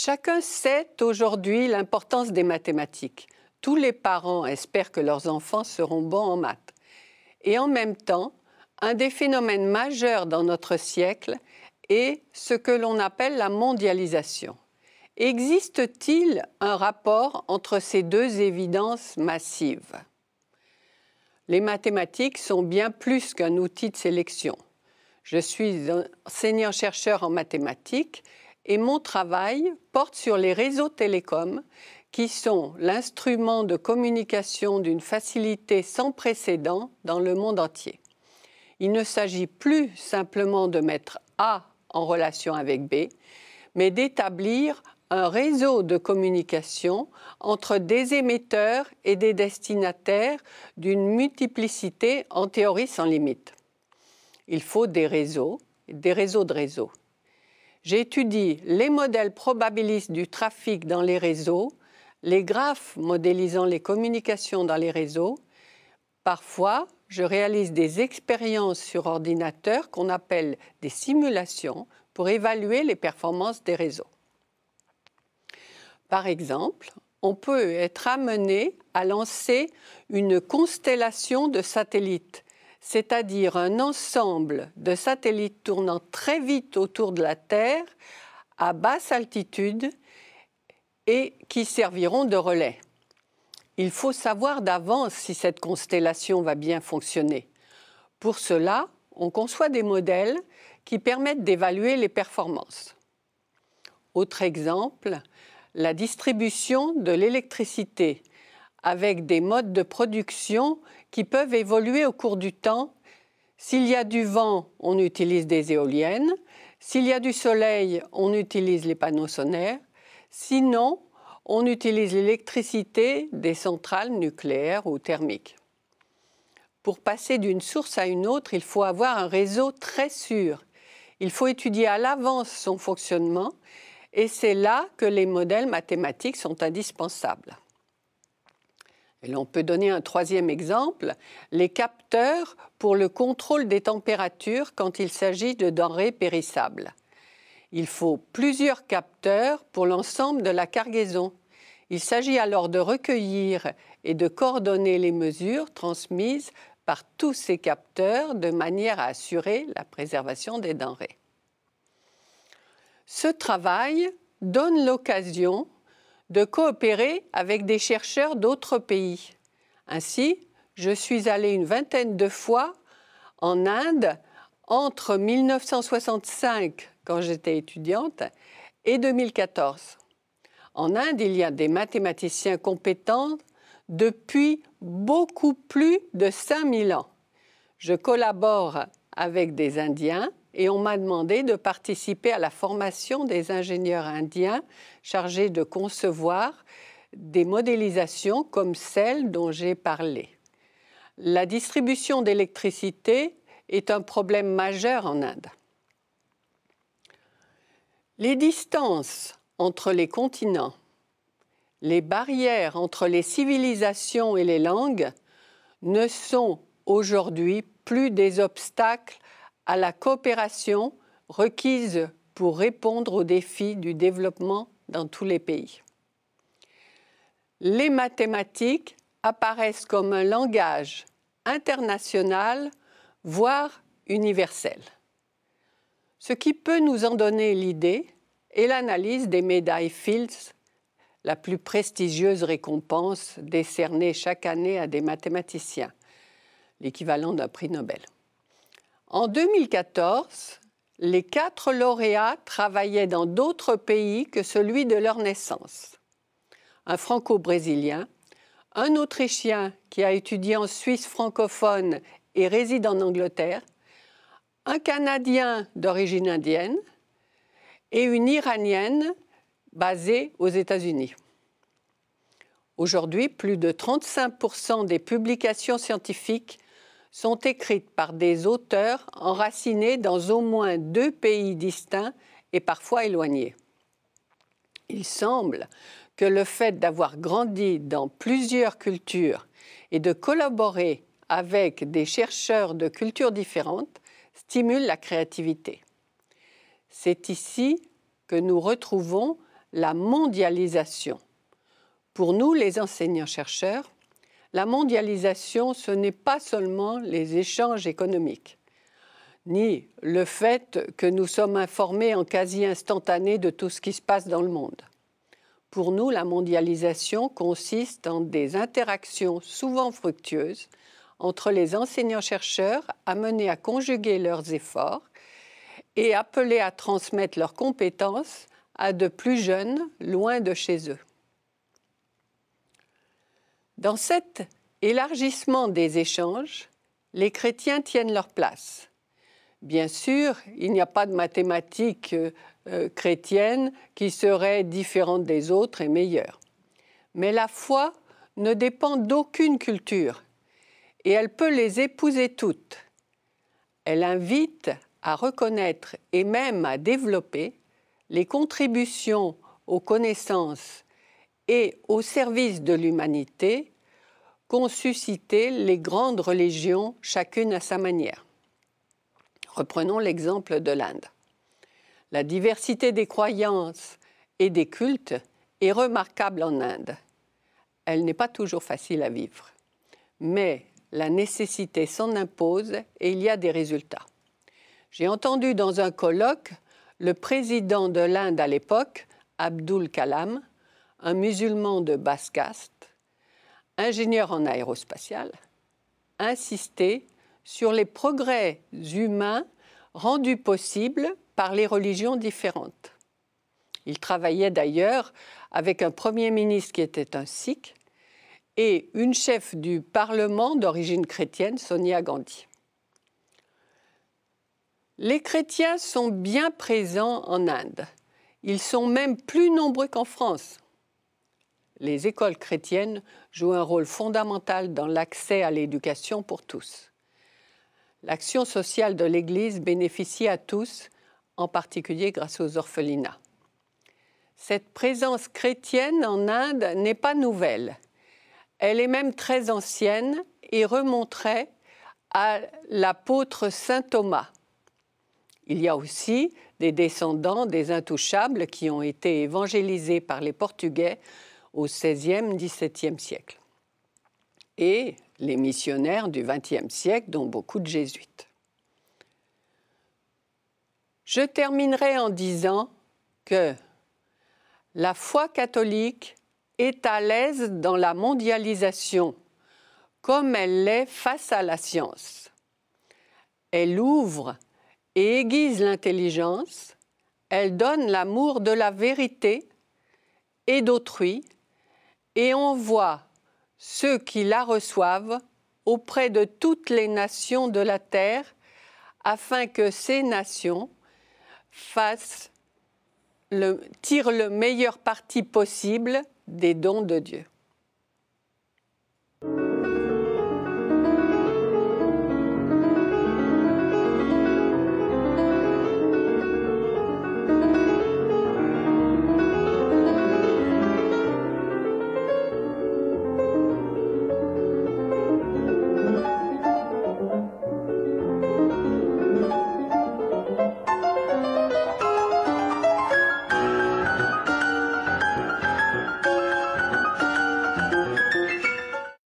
Chacun sait aujourd'hui l'importance des mathématiques. Tous les parents espèrent que leurs enfants seront bons en maths. Et en même temps, un des phénomènes majeurs dans notre siècle est ce que l'on appelle la mondialisation. Existe-t-il un rapport entre ces deux évidences massives Les mathématiques sont bien plus qu'un outil de sélection. Je suis enseignant-chercheur en mathématiques et mon travail porte sur les réseaux télécoms qui sont l'instrument de communication d'une facilité sans précédent dans le monde entier. Il ne s'agit plus simplement de mettre A en relation avec B, mais d'établir un réseau de communication entre des émetteurs et des destinataires d'une multiplicité en théorie sans limite. Il faut des réseaux, des réseaux de réseaux. J'étudie les modèles probabilistes du trafic dans les réseaux, les graphes modélisant les communications dans les réseaux. Parfois, je réalise des expériences sur ordinateur qu'on appelle des simulations pour évaluer les performances des réseaux. Par exemple, on peut être amené à lancer une constellation de satellites c'est-à-dire un ensemble de satellites tournant très vite autour de la Terre à basse altitude et qui serviront de relais. Il faut savoir d'avance si cette constellation va bien fonctionner. Pour cela, on conçoit des modèles qui permettent d'évaluer les performances. Autre exemple, la distribution de l'électricité avec des modes de production qui peuvent évoluer au cours du temps. S'il y a du vent, on utilise des éoliennes. S'il y a du soleil, on utilise les panneaux solaires. Sinon, on utilise l'électricité des centrales nucléaires ou thermiques. Pour passer d'une source à une autre, il faut avoir un réseau très sûr. Il faut étudier à l'avance son fonctionnement et c'est là que les modèles mathématiques sont indispensables on peut donner un troisième exemple, les capteurs pour le contrôle des températures quand il s'agit de denrées périssables. Il faut plusieurs capteurs pour l'ensemble de la cargaison. Il s'agit alors de recueillir et de coordonner les mesures transmises par tous ces capteurs de manière à assurer la préservation des denrées. Ce travail donne l'occasion de coopérer avec des chercheurs d'autres pays. Ainsi, je suis allée une vingtaine de fois en Inde entre 1965, quand j'étais étudiante, et 2014. En Inde, il y a des mathématiciens compétents depuis beaucoup plus de 5000 ans. Je collabore avec des Indiens et on m'a demandé de participer à la formation des ingénieurs indiens chargés de concevoir des modélisations comme celles dont j'ai parlé. La distribution d'électricité est un problème majeur en Inde. Les distances entre les continents, les barrières entre les civilisations et les langues ne sont aujourd'hui plus des obstacles à la coopération requise pour répondre aux défis du développement dans tous les pays. Les mathématiques apparaissent comme un langage international, voire universel. Ce qui peut nous en donner l'idée est l'analyse des médailles Fields, la plus prestigieuse récompense décernée chaque année à des mathématiciens, l'équivalent d'un prix Nobel. En 2014, les quatre lauréats travaillaient dans d'autres pays que celui de leur naissance. Un franco-brésilien, un Autrichien qui a étudié en Suisse francophone et réside en Angleterre, un Canadien d'origine indienne et une Iranienne basée aux États-Unis. Aujourd'hui, plus de 35% des publications scientifiques sont écrites par des auteurs enracinés dans au moins deux pays distincts et parfois éloignés. Il semble que le fait d'avoir grandi dans plusieurs cultures et de collaborer avec des chercheurs de cultures différentes stimule la créativité. C'est ici que nous retrouvons la mondialisation. Pour nous, les enseignants-chercheurs, la mondialisation, ce n'est pas seulement les échanges économiques, ni le fait que nous sommes informés en quasi instantané de tout ce qui se passe dans le monde. Pour nous, la mondialisation consiste en des interactions souvent fructueuses entre les enseignants-chercheurs amenés à conjuguer leurs efforts et appelés à transmettre leurs compétences à de plus jeunes, loin de chez eux. Dans cet élargissement des échanges, les chrétiens tiennent leur place. Bien sûr, il n'y a pas de mathématiques euh, chrétiennes qui seraient différentes des autres et meilleures. Mais la foi ne dépend d'aucune culture et elle peut les épouser toutes. Elle invite à reconnaître et même à développer les contributions aux connaissances et au service de l'humanité qu'ont suscité les grandes religions, chacune à sa manière. Reprenons l'exemple de l'Inde. La diversité des croyances et des cultes est remarquable en Inde. Elle n'est pas toujours facile à vivre, mais la nécessité s'en impose et il y a des résultats. J'ai entendu dans un colloque le président de l'Inde à l'époque, Abdul Kalam, un musulman de basse caste, ingénieur en aérospatial, insistait sur les progrès humains rendus possibles par les religions différentes. Il travaillait d'ailleurs avec un Premier ministre qui était un sikh et une chef du Parlement d'origine chrétienne, Sonia Gandhi. Les chrétiens sont bien présents en Inde. Ils sont même plus nombreux qu'en France les écoles chrétiennes jouent un rôle fondamental dans l'accès à l'éducation pour tous. L'action sociale de l'Église bénéficie à tous, en particulier grâce aux orphelinats. Cette présence chrétienne en Inde n'est pas nouvelle. Elle est même très ancienne et remonterait à l'apôtre Saint Thomas. Il y a aussi des descendants des intouchables qui ont été évangélisés par les Portugais au XVIe, XVIIe siècle, et les missionnaires du XXe siècle, dont beaucoup de jésuites. Je terminerai en disant que la foi catholique est à l'aise dans la mondialisation, comme elle l'est face à la science. Elle ouvre et aiguise l'intelligence, elle donne l'amour de la vérité et d'autrui, et envoie ceux qui la reçoivent auprès de toutes les nations de la terre, afin que ces nations fassent le, tirent le meilleur parti possible des dons de Dieu.